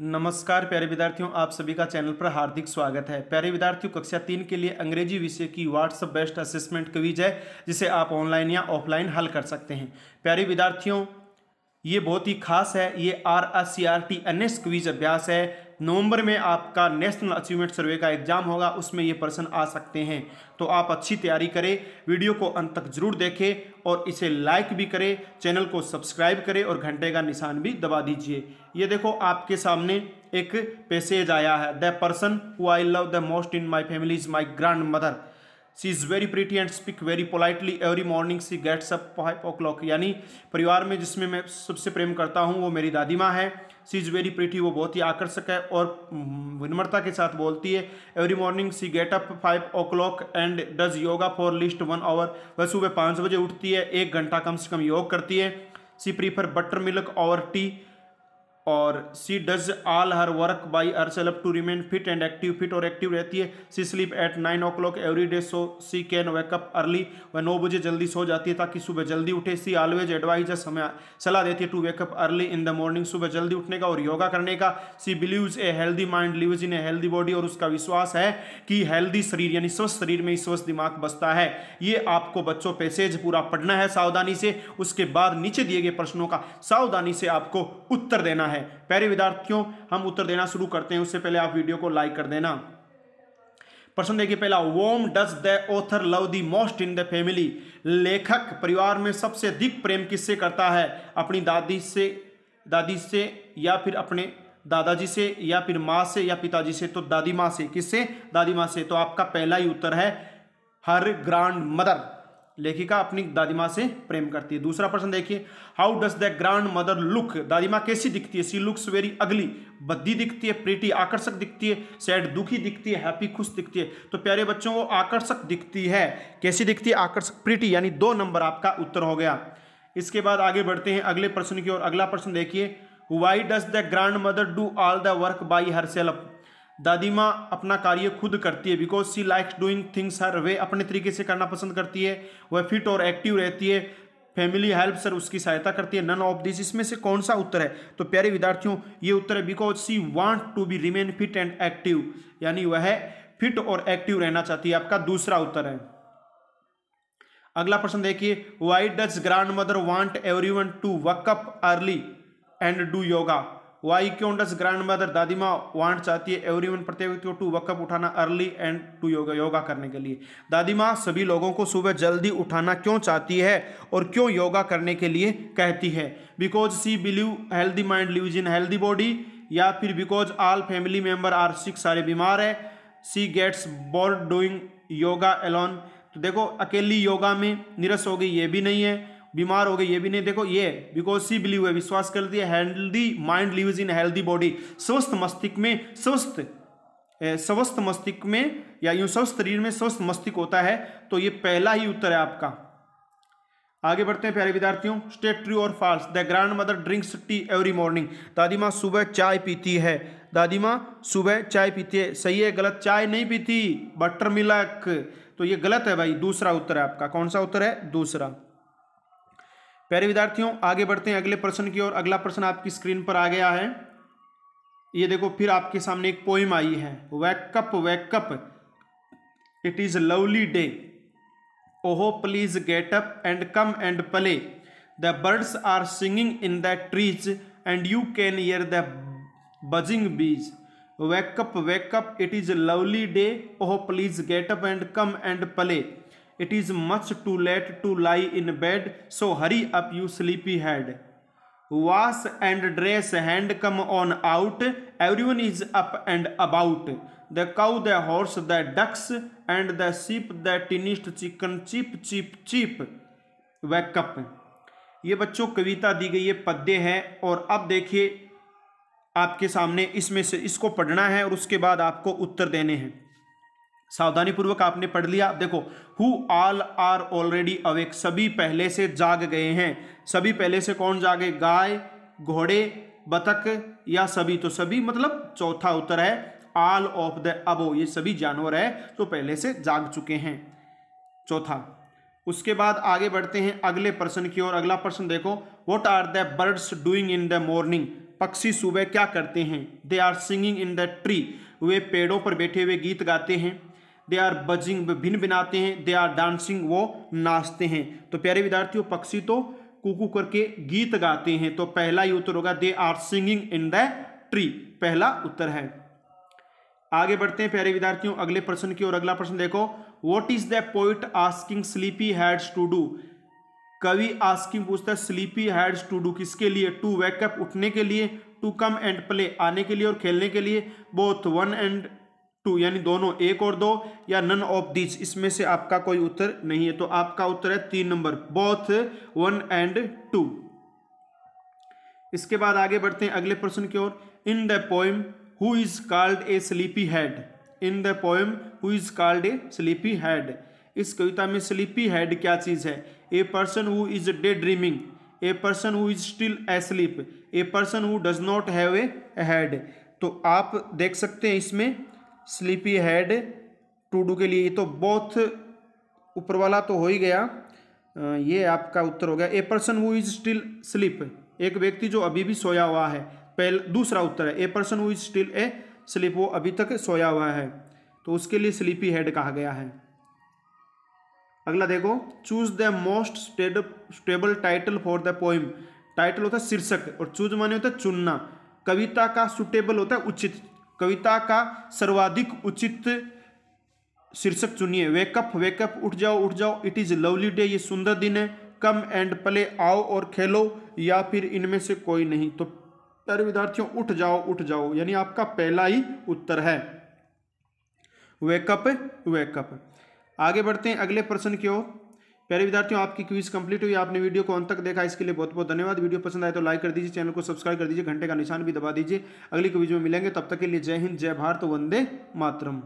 नमस्कार प्यारे विद्यार्थियों आप सभी का चैनल पर हार्दिक स्वागत है प्यारे विद्यार्थियों कक्षा तीन के लिए अंग्रेजी विषय की व्हाट्सअप बेस्ट असेसमेंट क्वीज है जिसे आप ऑनलाइन या ऑफलाइन हल कर सकते हैं प्यारे विद्यार्थियों ये बहुत ही खास है ये R S C R T N S quiz अभ्यास है नवंबर में आपका नेशनल अचीवमेंट सर्वे का एग्जाम होगा उसमें ये प्रश्न आ सकते हैं तो आप अच्छी तैयारी करें वीडियो को अंत तक जरूर देखें और इसे लाइक भी करें चैनल को सब्सक्राइब करें और घंटे का निशान भी दबा दीजिए ये देखो आपके सामने एक पैसेज आया है the person who I love the most in my family is my grandmother she is very pretty and speak very politely every morning she gets up five o'clock यानी परिवार में जिसमें मैं सबसे प्रेम करता हूँ वो मेरी दादी माँ है सी इज़ वेरी प्रिटी वो बहुत ही आकर्षक है और हम्म, विनम्रता के साथ बोलती है every morning she get up five o'clock and does yoga for least one hour वह सुबह पाँच बजे उठती है एक घंटा कम से कम योग करती है सी प्रीफर बटर मिल्क और टी और she does all her work by herself to remain fit and active fit और एक्टिव रहती है she sleep at nine o'clock every day so she can wake up early वह नौ बजे जल्दी सो जाती है ताकि सुबह जल्दी उठे सी ऑलवेज एडवाइज समय सलाह देती है to wake up early in the morning सुबह जल्दी उठने का और योगा करने का she believes a healthy mind lives in a healthy body और उसका विश्वास है कि हेल्दी शरीर यानी स्वस्थ शरीर में ही स्वस्थ दिमाग बसता है ये आपको बच्चों पैसेज पूरा पढ़ना है सावधानी से उसके बाद नीचे दिए गए प्रश्नों का सावधानी से आपको उत्तर देना है है प्यारे विद्यार्थियों हम उत्तर देना शुरू करते हैं उससे पहले आप वीडियो को लाइक कर देना प्रश्न देखिए पहला whom does the author love the most in the family लेखक परिवार में सबसे अधिक प्रेम किससे करता है अपनी दादी से दादी से या फिर अपने दादाजी से या फिर माँ से या पिताजी से तो दादी माँ से किससे दादी माँ से तो आपका पहला ही उत्तर है हर ग्रांड मदर लेखिका अपनी दादी माँ से प्रेम करती है दूसरा प्रश्न देखिए how does the grandmother look दादी माँ कैसी दिखती है सी लुक्स वेरी अगली बद्दी दिखती है प्रीटी आकर्षक दिखती है सैड दुखी दिखती है हैप्पी खुश दिखती है तो प्यारे बच्चों वो आकर्षक दिखती है कैसी दिखती है आकर्षक प्रीटी यानी दो नंबर आपका उत्तर हो गया इसके बाद आगे बढ़ते हैं अगले प्रश्न की ओर अगला प्रश्न देखिए why does the grandmother do all the work by herself दादी माँ अपना कार्य खुद करती है because she likes doing things her way अपने तरीके से करना पसंद करती है वह फिट और एक्टिव रहती है फैमिली हेल्प सर उसकी सहायता करती है नन ऑफ दिस इसमें से कौन सा उत्तर है तो प्यारे विद्यार्थियों ये उत्तर है because she want to be remain fit and active यानी वह फिट और एक्टिव रहना चाहती है आपका दूसरा उत्तर है अगला प्रश्न देखिए why does grandmother want everyone to wake up early and do yoga why क्यों डस ग्रैंड मदर दादी माँ वांट चाहती है एवरी वन प्रत्येक को टू वकअप उठाना early and to yoga yoga करने के लिए दादी माँ सभी लोगों को सुबह जल्दी उठाना क्यों चाहती है और क्यों योगा करने के लिए कहती है because she believe healthy mind lives in healthy body या फिर because all family member are sick सारे बीमार है she gets bored doing yoga alone तो देखो अकेली योगा में निरस हो गई ये भी नहीं है बीमार हो गई ये भी नहीं देखो ये बिकॉज सी बिलीव है विश्वास करती है healthy mind live in healthy body स्वस्थ मस्तिष्क में स्वस्थ स्वस्थ मस्तिष्क में या यूं स्वस्थ शरीर में स्वस्थ मस्तिष्क होता है तो ये पहला ही उत्तर है आपका आगे बढ़ते हैं प्यारे विद्यार्थियों स्टेट ट्री और falls the grandmother drinks tea every morning दादी माँ सुबह चाय पीती है दादी माँ सुबह चाय पीती है सही है गलत चाय नहीं पीती बटर मिलक तो ये गलत है भाई दूसरा उत्तर है आपका कौन सा उत्तर है दूसरा प्यारे विद्यार्थियों आगे बढ़ते हैं अगले प्रश्न की ओर अगला प्रश्न आपकी स्क्रीन पर आ गया है ये देखो फिर आपके सामने एक पोइम आई है wake up wake up it is lovely day oho please get up and come and play the birds are singing in the trees and you can hear the buzzing bees wake up wake up it is lovely day oho please get up and come and play it is much too late to lie in bed so hurry up you sleepy head wash and dress and come on out every one is up and about the cow the horse the ducks and the sheep the tiniest chicken cheep cheep cheep wake up ये बच्चों कविता दी गई है पद्य है और अब देखिए आपके सामने इसमें से इसको पढ़ना है और उसके बाद आपको उत्तर देने हैं सावधानी पूर्वक आपने पढ़ लिया देखो who all are already awake सभी पहले से जाग गए हैं सभी पहले से कौन जागे गाय घोड़े बतख या सभी तो सभी मतलब चौथा उत्तर है ऑल ऑफ द अबो ये सभी जानवर है तो पहले से जाग चुके हैं चौथा उसके बाद आगे बढ़ते हैं अगले प्रश्न की ओर अगला प्रश्न देखो what are the birds doing in the morning पक्षी सुबह क्या करते हैं they are singing in the tree वे पेड़ों पर बैठे हुए गीत गाते हैं दे आर बजिंग भिन बिनाते हैं दे आर डांसिंग वो नाचते हैं तो प्यारे विद्यार्थियों पक्षी तो कुकू करके गीत गाते हैं तो पहला ही उत्तर होगा they are singing in the tree पहला उत्तर है आगे बढ़ते हैं प्यारे विद्यार्थियों अगले प्रश्न की ओर अगला प्रश्न देखो what is the poet asking sleepy heads to do कवि आस्किंग पूछता है स्लीपी हैड्स टू डू किसके लिए टू वेकअप उठने के लिए टू कम एंड प्ले आने के लिए और खेलने के लिए बोथ वन एंड टू यानी दोनों एक और दो या नन ऑफ दिस इसमें से आपका कोई उत्तर नहीं है तो आपका उत्तर है तीन number both one and two इसके बाद आगे बढ़ते हैं अगले प्रश्न की ओर in the poem who is called a sleepy head in the poem who is called a sleepy head इस कविता में स्लीपी हेड क्या चीज़ है a person who is daydreaming a person who is still asleep a person who does not have a head तो आप देख सकते हैं इसमें स्लीपी हेड टू डू के लिए तो बोथ ऊपर वाला तो हो ही गया ये आपका उत्तर हो गया a person who is still sleep एक व्यक्ति जो अभी भी सोया हुआ है पहला दूसरा उत्तर है a person who is still asleep वो अभी तक सोया हुआ है तो उसके लिए स्लीपी हेड कहा गया है अगला देखो choose the most suitable title for the poem title होता है शीर्षक और चूज माने होता है चुनना कविता का सुटेबल होता है उचित कविता का सर्वाधिक उचित शीर्षक चुनिए वेकअप वेकअप उठ जाओ उठ जाओ इट इज़ लवली डे ये सुंदर दिन है कम एंड प्ले आओ और खेलो या फिर इनमें से कोई नहीं तो प्यारे विद्यार्थियों उठ जाओ उठ जाओ यानी आपका पहला ही उत्तर है वेकअप वेकअप आगे बढ़ते हैं अगले प्रश्न की ओर प्यारे विद्यार्थियों आपकी क्विज कंप्लीट हुई आपने वीडियो को अंत तक देखा इसके लिए बहुत बहुत धन्यवाद वीडियो पसंद आए तो लाइक कर दीजिए चैनल को सब्सक्राइब कर दीजिए घंटे का निशान भी दबा दीजिए अगली क्विज में मिलेंगे तब तक के लिए जय हिंद जय भारत वंदे मातरम